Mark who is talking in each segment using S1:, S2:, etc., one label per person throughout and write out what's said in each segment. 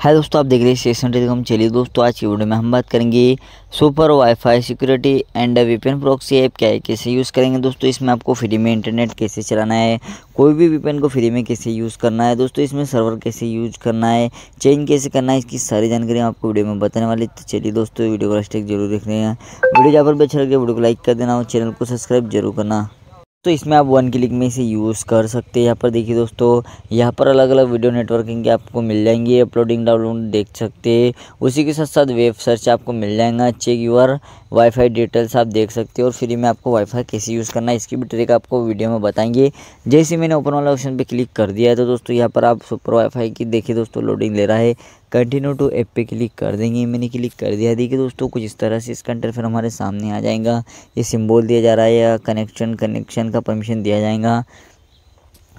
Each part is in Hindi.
S1: हाय दोस्तों आप देख रहे हैं स्टेशन टेलीकॉम चलिए दोस्तों आज की वीडियो में हम बात करेंगे super WiFi security and VPN proxy app क्या है कैसे यूज़ करेंगे दोस्तों इसमें आपको फ्री में इंटरनेट कैसे चलाना है कोई भी वीपेन को फ्री में कैसे यूज़ करना है दोस्तों इसमें सर्वर कैसे यूज़ करना है चेंज कैसे करना है इसकी सारी जानकारी हम आपको वीडियो में बताने वाली तो चलिए दोस्तों वीडियो को लास्ट जरूर देख रहे हैं वीडियो जहाँ पर भी अच्छा लगे वीडियो को लाइक कर देना और चैनल को सब्सक्राइब जरूर करना तो इसमें आप वन क्लिक में इसे यूज़ कर सकते हैं यहाँ पर देखिए दोस्तों यहाँ पर अलग अलग वीडियो नेटवर्किंग के आपको मिल जाएंगे अपलोडिंग डाउनलोड देख सकते हैं उसी के साथ साथ वेब सर्च आपको मिल जाएगा चेक यूर वाईफाई डिटेल्स आप देख सकते हो और फ्री में आपको वाईफाई कैसे यूज़ करना है इसकी भी ट्रिक आपको वीडियो में बताएंगे जैसे मैंने ओपन वाला ऑप्शन पे क्लिक कर दिया है तो दोस्तों यहाँ पर आप सुपर वाईफाई की देखिए दोस्तों लोडिंग ले रहा है कंटिन्यू टू ऐप पे क्लिक कर देंगे मैंने क्लिक कर दिया देखिए दोस्तों कुछ इस तरह से इसका इंटरफेयर हमारे सामने आ जाएगा ये सिम्बोल दिया जा रहा है या कनेक्शन कनेक्शन का परमिशन दिया जाएगा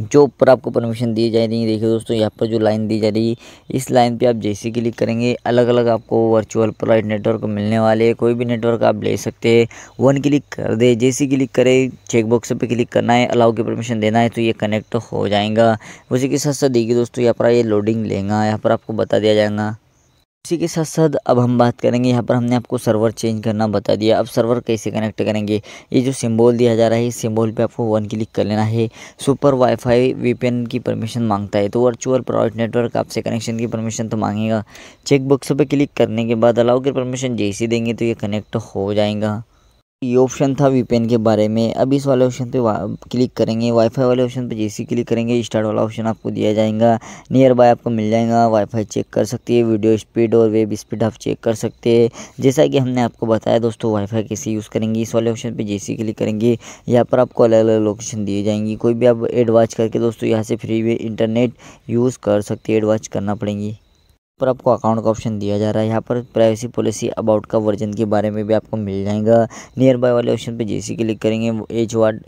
S1: जो ऊपर आपको परमिशन दी जा रही है देखिए दोस्तों यहाँ पर जो लाइन दी जा रही है इस लाइन पे आप जैसे क्लिक करेंगे अलग अलग आपको वर्चुअल प्राइट नेटवर्क मिलने वाले हैं कोई भी नेटवर्क आप ले सकते हैं वन क्लिक कर दे जैसे क्लिक करें चेकबॉक्स पे क्लिक करना है अलाउ की परमिशन देना है तो ये कनेक्ट हो जाएगा उसी के साथ साथ देखिए दोस्तों यहाँ पर ये लोडिंग लेंगे यहाँ पर आपको बता दिया जाएगा इसी के साथ साथ अब हम बात करेंगे यहाँ पर हमने आपको सर्वर चेंज करना बता दिया अब सर्वर कैसे कनेक्ट करेंगे ये जो सिंबल दिया जा रहा है इस सिंबल पे आपको वन क्लिक कर लेना है सुपर वाईफाई वीपीएन की परमिशन मांगता है तो वर्चुअल प्राइवेट नेटवर्क आपसे कनेक्शन की परमिशन तो मांगेगा चेक बॉक्स पर क्लिक करने के बाद अलाउ की परमिशन जैसी देंगे तो ये कनेक्ट हो जाएगा ये ऑप्शन था वीपीएन के बारे में अब इस वाले ऑप्शन पे क्लिक करेंगे वाईफाई वाले ऑप्शन पे जैसे क्लिक करेंगे स्टार्ट वाला ऑप्शन आपको दिया जाएगा नियर बाय आपको मिल जाएगा वाईफाई चेक कर सकती है वीडियो स्पीड और वेब स्पीड आप चेक कर सकते हैं जैसा कि हमने आपको बताया दोस्तों वाईफाई कैसे यूज़ करेंगे इस वाले ऑप्शन पर जैसे क्लिक करेंगे यहाँ पर आपको अलग अलग लोकेशन दिए जाएंगी कोई भी आप एडवाच करके दोस्तों यहाँ से फ्री वे इंटरनेट यूज़ कर सकते एडवाच करना पड़ेंगी पर आपको अकाउंट का ऑप्शन दिया जा रहा है यहाँ पर प्राइवेसी पॉलिसी अबाउट का वर्जन के बारे में भी आपको मिल जाएगा नियर बाय वाले ऑप्शन पे जैसे क्लिक करेंगे एज वाट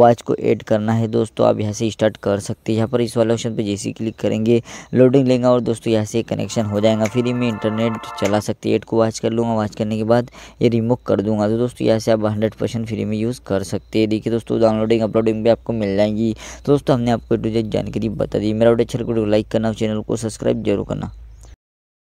S1: वॉच को ऐड करना है दोस्तों आप यहाँ से स्टार्ट कर सकते हैं यहाँ पर इस वाले ऑप्शन पे जैसे क्लिक करेंगे लोडिंग लेंगे और दोस्तों यहाँ से कनेक्शन हो जाएगा फिर मैं इंटरनेट चला सकती है एड को वॉच कर लूँगा वॉच करने के बाद ये रिमूव कर दूँगा तो दोस्तों यहाँ से आप हंड्रेड परसेंट फ्री में यूज़ कर सकते हैं देखिए दोस्तों डाउनलोडिंग अपलोडिंग भी आपको मिल जाएगी तो दोस्तों हमने आपको जानकारी बता दी मेरा वीडियो अच्छा लाइक तो करना चैनल को सब्सक्राइब जरूर करना